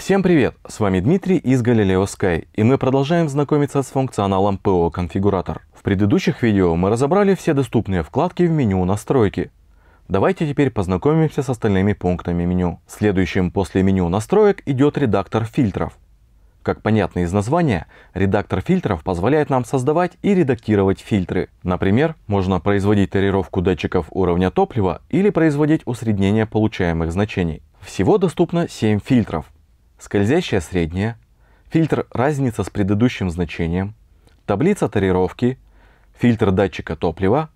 Всем привет! С вами Дмитрий из Galileo Sky, и мы продолжаем знакомиться с функционалом PO конфигуратор. В предыдущих видео мы разобрали все доступные вкладки в меню настройки. Давайте теперь познакомимся с остальными пунктами меню. Следующим после меню настроек идет редактор фильтров. Как понятно из названия, редактор фильтров позволяет нам создавать и редактировать фильтры. Например, можно производить тарировку датчиков уровня топлива или производить усреднение получаемых значений. Всего доступно 7 фильтров скользящая средняя, фильтр разница с предыдущим значением, таблица тарировки, фильтр датчика топлива,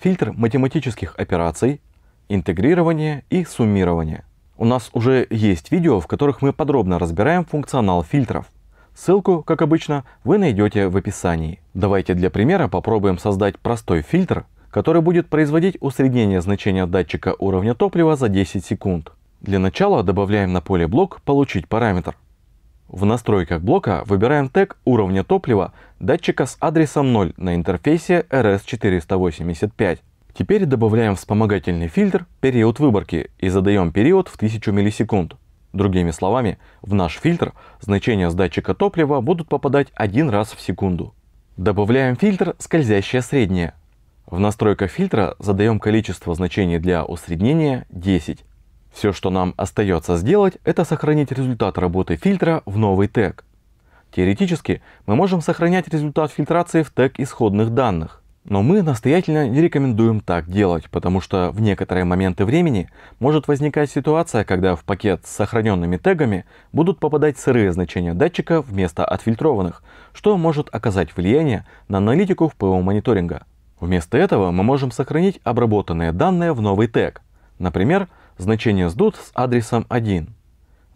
фильтр математических операций, интегрирование и суммирование. У нас уже есть видео, в которых мы подробно разбираем функционал фильтров. Ссылку, как обычно, вы найдете в описании. Давайте для примера попробуем создать простой фильтр, который будет производить усреднение значения датчика уровня топлива за 10 секунд. Для начала добавляем на поле блок «Получить параметр». В настройках блока выбираем тег уровня топлива датчика с адресом 0 на интерфейсе RS485. Теперь добавляем вспомогательный фильтр «Период выборки» и задаем период в 1000 миллисекунд. Другими словами, в наш фильтр значения с датчика топлива будут попадать один раз в секунду. Добавляем фильтр «Скользящее среднее», в настройках фильтра задаем количество значений для усреднения 10 все, что нам остается сделать, это сохранить результат работы фильтра в новый тег. Теоретически мы можем сохранять результат фильтрации в тег исходных данных. Но мы настоятельно не рекомендуем так делать, потому что в некоторые моменты времени может возникать ситуация, когда в пакет с сохраненными тегами будут попадать сырые значения датчика вместо отфильтрованных, что может оказать влияние на аналитику в ПО мониторинга. Вместо этого мы можем сохранить обработанные данные в новый тег. Например, значение sdut с адресом 1.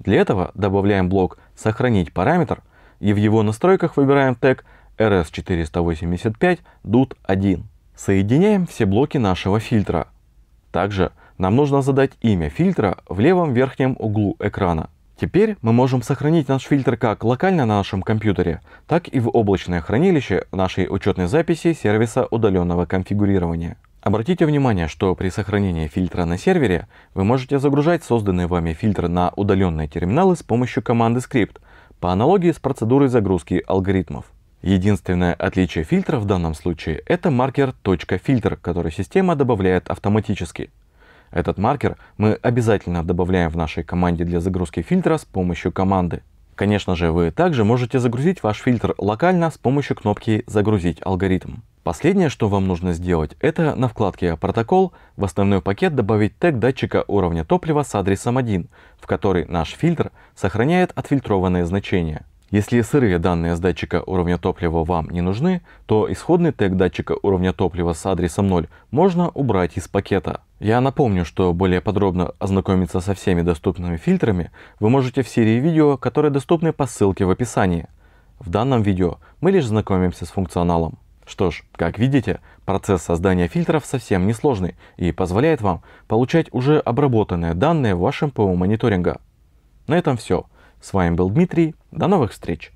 Для этого добавляем блок «Сохранить параметр» и в его настройках выбираем тег rs485dut1. Соединяем все блоки нашего фильтра. Также нам нужно задать имя фильтра в левом верхнем углу экрана. Теперь мы можем сохранить наш фильтр как локально на нашем компьютере, так и в облачное хранилище нашей учетной записи сервиса удаленного конфигурирования. Обратите внимание, что при сохранении фильтра на сервере вы можете загружать созданные вами фильтры на удаленные терминалы с помощью команды скрипт, по аналогии с процедурой загрузки алгоритмов. Единственное отличие фильтра в данном случае – это маркер .фильтр, который система добавляет автоматически. Этот маркер мы обязательно добавляем в нашей команде для загрузки фильтра с помощью команды. Конечно же, вы также можете загрузить ваш фильтр локально с помощью кнопки «Загрузить алгоритм». Последнее, что вам нужно сделать, это на вкладке «Протокол» в основной пакет добавить тег датчика уровня топлива с адресом 1, в который наш фильтр сохраняет отфильтрованные значения. Если сырые данные с датчика уровня топлива вам не нужны, то исходный тег датчика уровня топлива с адресом 0 можно убрать из пакета. Я напомню, что более подробно ознакомиться со всеми доступными фильтрами вы можете в серии видео, которые доступны по ссылке в описании. В данном видео мы лишь знакомимся с функционалом. Что ж, как видите, процесс создания фильтров совсем несложный и позволяет вам получать уже обработанные данные в вашем ПО мониторинга. На этом все. С вами был Дмитрий. До новых встреч!